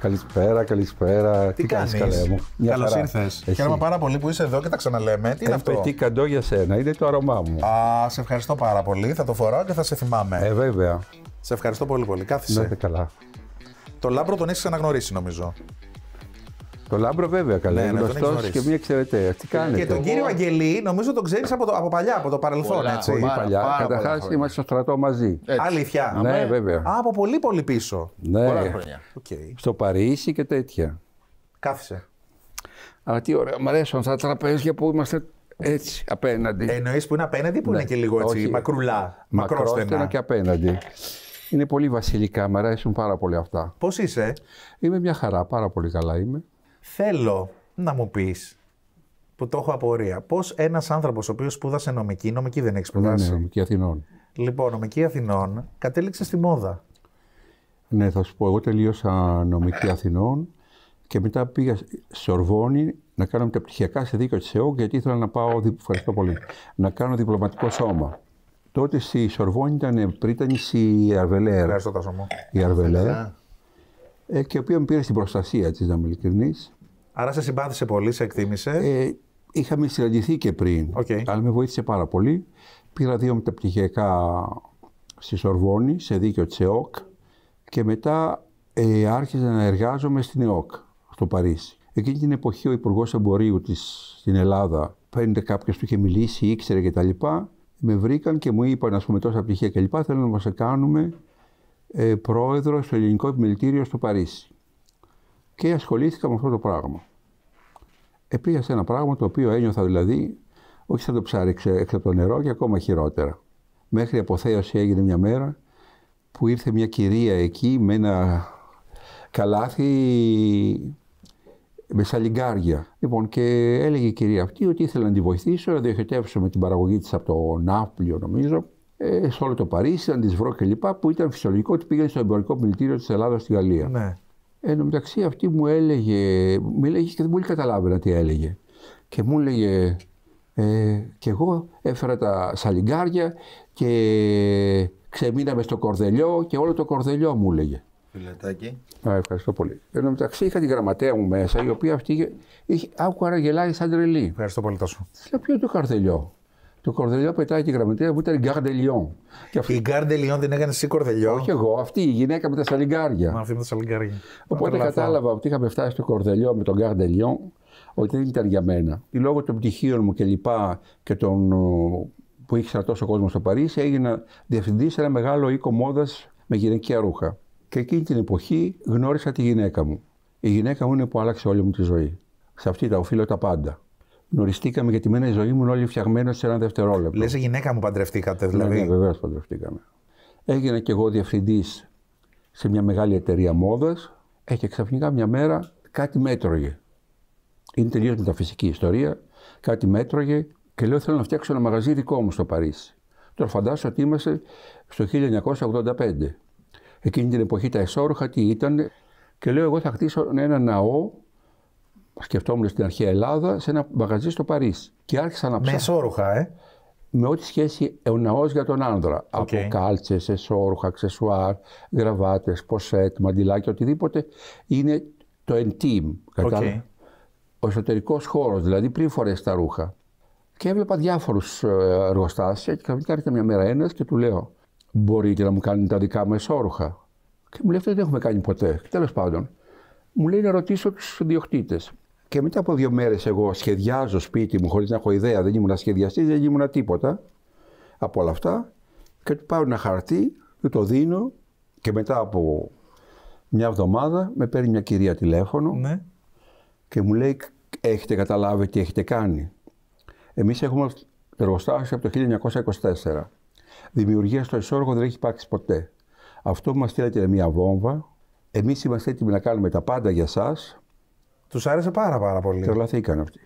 Καλησπέρα, καλησπέρα. Τι, κάνει, καλέ μου. Καλώ ήρθε. Χαίρομαι πάρα πολύ που είσαι εδώ και τα ξαναλέμε. Τι είναι ε, αυτό. Τι καντό για σένα, είναι το αρωμά μου. Α, σε ευχαριστώ πάρα πολύ. Θα το φοράω και θα σε θυμάμαι. Ε, βέβαια. Σε ευχαριστώ πολύ πολύ. Κάθισε. Να καλά. Το λάμπρο τον έχεις ξαναγνωρίσει, νομίζω. Το Λάμπρο, βέβαια, καλά. Ναι, ναι γνωστό και μια εξαιρετέα. Τι κάνετε. Και τον κύριο Αγγελή, νομίζω τον ξέρεις από, από παλιά, από το παρελθόν. Πολλά, έτσι. Πολύ παλιά. Καταρχά είμαστε στο στρατό μαζί. Έτσι. Αλήθεια. Ναι, Αμέ. βέβαια. Α, από πολύ πολύ πίσω. Ναι. Πολλά χρόνια. Okay. Στο Παρίσι και τέτοια. Κάθισε. Αλλά τι ωραία, μου αρέσουν αυτά τα τραπέζια που είμαστε έτσι απέναντι. Εννοείς που είναι απέναντι που ναι. είναι και λίγο έτσι Όχι. μακρουλά. Μακρόστενα και απέναντι. Είναι πολύ βασιλικά, μου αρέσουν πάρα πολύ αυτά. Πώς είσαι, Είμαι μια χαρά, πάρα πολύ καλά είμαι. Θέλω να μου πεις που το έχω απορία. Πώς ένας άνθρωπος ο οποίος σπούδασε νομική, νομική δεν έχει ναι, ναι, σπουδάσει. Ναι, νομική Αθηνών. Λοιπόν, νομική Αθηνών κατέληξε στη μόδα. Ναι, θα σου πω. Εγώ τελείωσα νομική Αθηνών και μετά πήγα Σορβόνη να κάνω τα πτυχιακά σε δίκαιο της ΕΟΚ γιατί ήθελα να πάω. Ευχαριστώ πολύ. Να κάνω διπλωματικό σώμα. Τότε στη Σορβόνη ήταν πρίτανης η Αρβελέρα. Ευχαριστώ, Τάσο σώμα. Η Αρβελέρα ε, και η οποία με πήρε στην προστασία της, να είμαι ειλικρινής. Άρα σε συμπάθησε πολύ, σε εκτίμησες. Ε, είχαμε συναντηθεί και πριν, okay. αλλά με βοήθησε πάρα πολύ. Πήρα δύο μεταπτυχιακά στη Σορβόνη, σε δίκαιο της ΕΟΚ και μετά ε, άρχισα να εργάζομαι στην ΕΟΚ, στο Παρίσι. Εκείνη την εποχή ο Υπουργός Εμπορίου της, στην Ελλάδα, φαίνεται κάποιος που είχε μιλήσει, ήξερε κτλ. Με βρήκαν και μου είπαν, ας πούμε, τόσα πτυχία κλπ. Θέλω να μα κάνουμε ε, πρόεδρος στο ελληνικό επιμελητήριο στο Παρίσι. Και ασχολήθηκα με αυτό το πράγμα. Επήγα σε ένα πράγμα το οποίο ένιωθα δηλαδή, όχι σαν το ψάρι έξω από το νερό και ακόμα χειρότερα. Μέχρι αποθέωση έγινε μια μέρα που ήρθε μια κυρία εκεί με ένα καλάθι με σαλιγκάρια. Λοιπόν, και έλεγε η κυρία αυτή ότι ήθελα να τη βοηθήσω, να διοχετεύσω με την παραγωγή της από το Ναύπλιο, νομίζω, ε, σε όλο το Παρίσι, να τις βρω κλπ. Που ήταν φυσιολογικό ότι πήγαινε στο εμπορικό μιλητήριο της Ελλάδας στη Γαλλία. Ναι. Ε, εν τω μεταξύ αυτή μου έλεγε, μου έλεγε και δεν πολύ καταλάβαινα τι έλεγε. Και μου έλεγε, ε, και εγώ έφερα τα σαλιγκάρια και ξεμείναμε στο κορδελιό και όλο το κορδελιό μου έλεγε. Φιλετάκι. Α, ευχαριστώ πολύ. Ε, εν τω μεταξύ είχα τη γραμματέα μου μέσα, η οποία αυτή είχε, άκουγα να γελάει σαν τρελή. Ευχαριστώ πολύ τόσο. Τι ποιο το καρδελιό. Το Κορδελιό πετάει και η γραμματεία που ήταν η Γκαρντελιόν. Η Γκαρντελιόν την έκανε εσύ Κορδελιό. Όχι εγώ, αυτή η γυναίκα με τα σαλιγκάρια. Μα αυτή με τα σαλιγκάρια. Οπότε κατάλαβα ότι είχαμε φτάσει στο Κορδελιό με τον Γκαρντελιόν ότι δεν ήταν για μένα. Λόγω των πτυχίων μου και λοιπά και των, που ήξερα τόσο κόσμο στο Παρίσι, έγινα διευθυντής σε ένα μεγάλο οίκο μόδας με γυναικεία ρούχα. Και εκείνη την εποχή γνώρισα τη γυναίκα μου. Η γυναίκα μου είναι που άλλαξε όλη μου τη ζωή. Σε αυτή τα οφείλω τα πάντα. Γνωριστήκαμε γιατί μένα η ζωή μου όλη φτιαγμένο σε ένα δευτερόλεπτο. Λες, γυναίκα μου παντρευτήκατε, δηλαδή. Ναι, ναι βεβαίως παντρευτήκαμε. Έγινα και εγώ διευθυντής σε μια μεγάλη εταιρεία μόδας Έχει ξαφνικά μια μέρα κάτι μέτρωγε. Είναι τελείως μεταφυσική ιστορία. Κάτι μέτρωγε και λέω: Θέλω να φτιάξω ένα μαγαζί δικό μου στο Παρίσι. Τώρα φαντάζομαι ότι είμαστε στο 1985. Εκείνη την εποχή τα εσόρουχα τι ήταν. Και λέω: Εγώ θα χτίσω ένα ναό σκεφτόμουν στην αρχαία Ελλάδα σε ένα μαγαζί στο Παρίσι. Και άρχισα να ψάχνω. Με ε. Με ό,τι σχέση ε, ο ναός για τον άνδρα. Okay. Από κάλτσε, εσόρουχα, αξεσουάρ, γραβάτες, ποσέτ, μαντιλάκια, οτιδήποτε είναι το intim. Κατάλαβα. Okay. Ο εσωτερικός χώρος, δηλαδή πριν φορέσει τα ρούχα. Και έβλεπα διάφορους ε, εργοστάσια και ξαφνικά έρχεται μια μέρα ένας και του λέω: Μπορείτε να μου κάνετε τα δικά μου εσόρουχα. Και μου λέει: Αυτό δεν έχουμε κάνει ποτέ. Τέλος πάντων, μου λέει να ρωτήσω τους διοκτήτε. Και μετά από δύο μέρες, εγώ σχεδιάζω σπίτι μου χωρίς να έχω ιδέα, δεν ήμουν σχεδιαστής, δεν ήμουν τίποτα από όλα αυτά. Και του πάρω ένα χαρτί, του το δίνω και μετά από μια εβδομάδα με παίρνει μια κυρία τηλέφωνο ναι. και μου λέει: Έχετε καταλάβει τι έχετε κάνει. Εμείς έχουμε εργοστάσιο από το 1924. Δημιουργία στο εσόργο δεν έχει υπάρξει ποτέ. Αυτό που μας είναι μια βόμβα. Εμείς είμαστε έτοιμοι να κάνουμε τα πάντα για εσά. Τους άρεσε πάρα πάρα πολύ. Τρελαθήκαν αυτοί.